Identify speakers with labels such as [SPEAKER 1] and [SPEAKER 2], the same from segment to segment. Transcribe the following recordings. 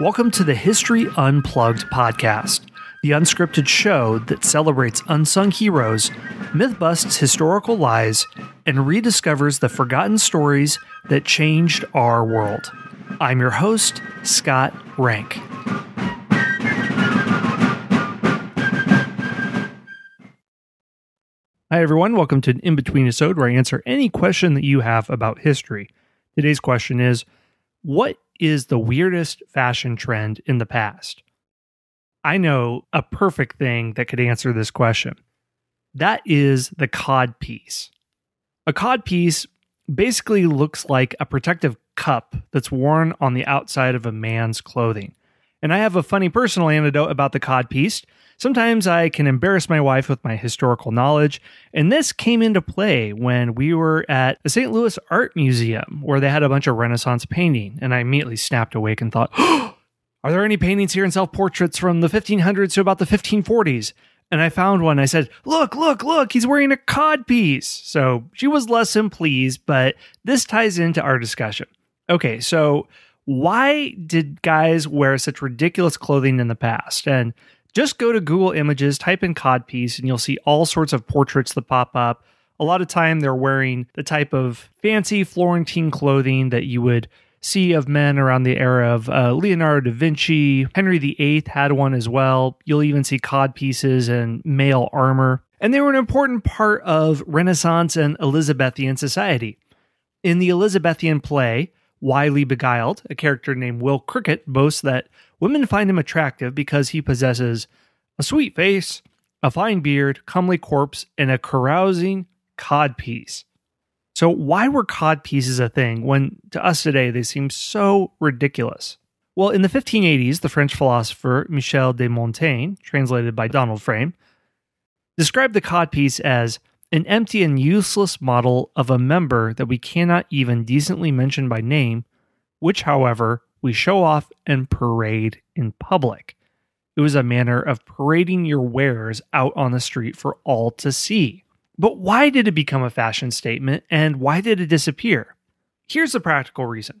[SPEAKER 1] Welcome to the History Unplugged podcast, the unscripted show that celebrates unsung heroes, myth busts historical lies, and rediscovers the forgotten stories that changed our world. I'm your host, Scott Rank. Hi, everyone. Welcome to an in between episode where I answer any question that you have about history. Today's question is What is the weirdest fashion trend in the past? I know a perfect thing that could answer this question. That is the cod piece. A cod piece basically looks like a protective cup that's worn on the outside of a man's clothing. And I have a funny personal anecdote about the cod piece. Sometimes I can embarrass my wife with my historical knowledge, and this came into play when we were at the St. Louis Art Museum, where they had a bunch of Renaissance painting, and I immediately snapped awake and thought, oh, "Are there any paintings here in self-portraits from the 1500s to about the 1540s?" And I found one. I said, "Look, look, look! He's wearing a codpiece." So she was less than pleased, but this ties into our discussion. Okay, so why did guys wear such ridiculous clothing in the past? And just go to Google Images, type in codpiece, and you'll see all sorts of portraits that pop up. A lot of time they're wearing the type of fancy Florentine clothing that you would see of men around the era of uh, Leonardo da Vinci. Henry VIII had one as well. You'll even see codpieces and mail armor. And they were an important part of Renaissance and Elizabethan society. In the Elizabethan play, Wiley Beguiled, a character named Will Cricket, boasts that women find him attractive because he possesses a sweet face, a fine beard, comely corpse, and a carousing codpiece. So, why were codpieces a thing when to us today they seem so ridiculous? Well, in the 1580s, the French philosopher Michel de Montaigne, translated by Donald Frame, described the codpiece as an empty and useless model of a member that we cannot even decently mention by name, which, however, we show off and parade in public. It was a manner of parading your wares out on the street for all to see. But why did it become a fashion statement and why did it disappear? Here's the practical reason.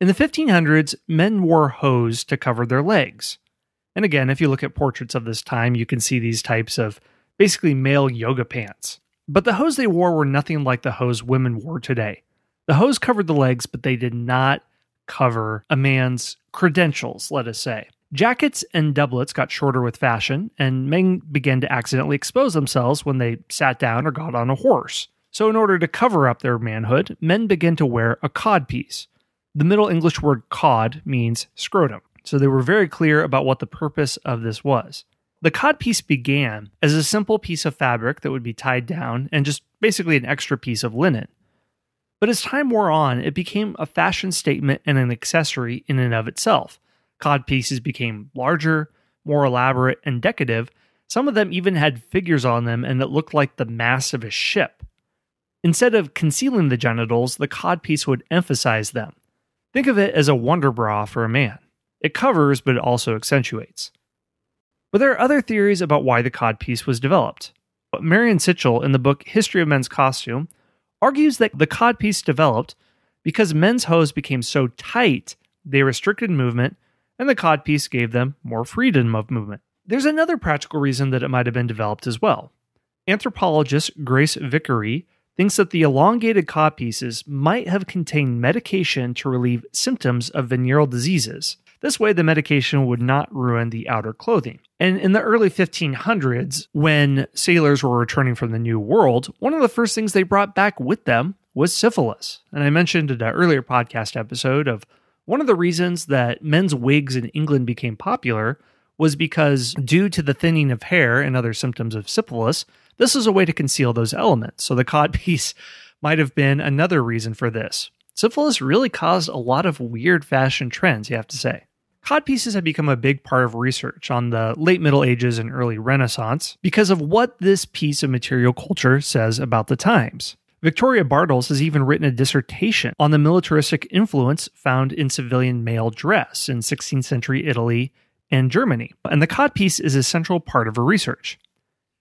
[SPEAKER 1] In the 1500s, men wore hose to cover their legs. And again, if you look at portraits of this time, you can see these types of basically male yoga pants. But the hose they wore were nothing like the hose women wore today. The hose covered the legs, but they did not cover a man's credentials, let us say. Jackets and doublets got shorter with fashion, and men began to accidentally expose themselves when they sat down or got on a horse. So, in order to cover up their manhood, men began to wear a codpiece. The Middle English word cod means scrotum, so they were very clear about what the purpose of this was. The codpiece began as a simple piece of fabric that would be tied down and just basically an extra piece of linen. But as time wore on, it became a fashion statement and an accessory in and of itself. Codpieces became larger, more elaborate, and decorative. Some of them even had figures on them and that looked like the mast of a ship. Instead of concealing the genitals, the codpiece would emphasize them. Think of it as a wonder bra for a man. It covers, but it also accentuates. But there are other theories about why the codpiece was developed. Marion Sitchell, in the book History of Men's Costume, argues that the codpiece developed because men's hose became so tight they restricted movement, and the codpiece gave them more freedom of movement. There's another practical reason that it might have been developed as well. Anthropologist Grace Vickery thinks that the elongated codpieces might have contained medication to relieve symptoms of venereal diseases, this way, the medication would not ruin the outer clothing. And in the early 1500s, when sailors were returning from the New World, one of the first things they brought back with them was syphilis. And I mentioned in an earlier podcast episode of one of the reasons that men's wigs in England became popular was because, due to the thinning of hair and other symptoms of syphilis, this is a way to conceal those elements. So the codpiece might have been another reason for this. Syphilis really caused a lot of weird fashion trends, you have to say. Codpieces have become a big part of research on the late Middle Ages and early Renaissance because of what this piece of material culture says about the times. Victoria Bartels has even written a dissertation on the militaristic influence found in civilian male dress in 16th century Italy and Germany, and the codpiece is a central part of her research.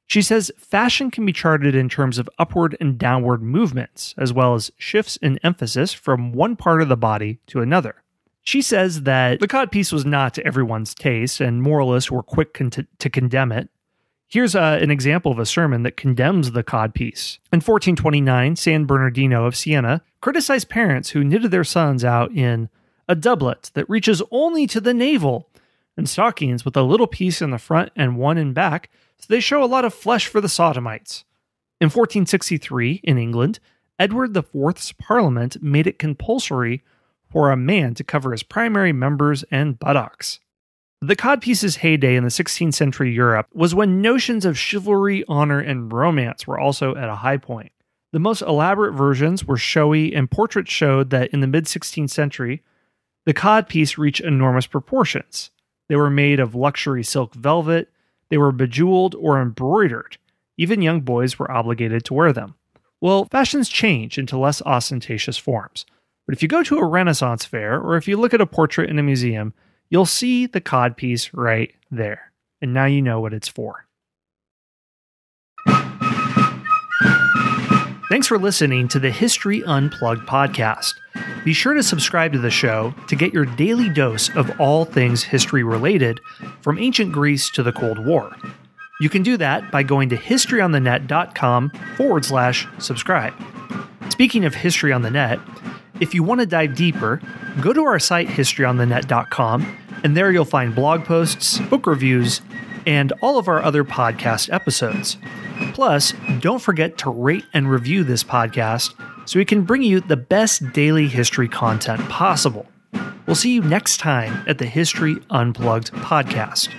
[SPEAKER 1] She says fashion can be charted in terms of upward and downward movements, as well as shifts in emphasis from one part of the body to another. She says that the codpiece was not to everyone's taste, and moralists were quick con- to condemn it. Here's uh, an example of a sermon that condemns the codpiece. In 1429, San Bernardino of Siena criticized parents who knitted their sons out in a doublet that reaches only to the navel, and stockings with a little piece in the front and one in back, so they show a lot of flesh for the sodomites. In 1463, in England, Edward IV's Parliament made it compulsory for a man to cover his primary members and buttocks. The codpiece's heyday in the 16th century Europe was when notions of chivalry, honor, and romance were also at a high point. The most elaborate versions were showy, and portraits showed that in the mid 16th century, the codpiece reached enormous proportions. They were made of luxury silk velvet, they were bejeweled or embroidered. Even young boys were obligated to wear them. Well, fashions change into less ostentatious forms. But if you go to a Renaissance fair or if you look at a portrait in a museum, you'll see the codpiece right there. And now you know what it's for. Thanks for listening to the History Unplugged podcast. Be sure to subscribe to the show to get your daily dose of all things history related, from ancient Greece to the Cold War. You can do that by going to historyonthenet.com forward slash subscribe. Speaking of History on the Net, if you want to dive deeper, go to our site historyonthenet.com, and there you'll find blog posts, book reviews, and all of our other podcast episodes. Plus, don't forget to rate and review this podcast so we can bring you the best daily history content possible. We'll see you next time at the History Unplugged podcast.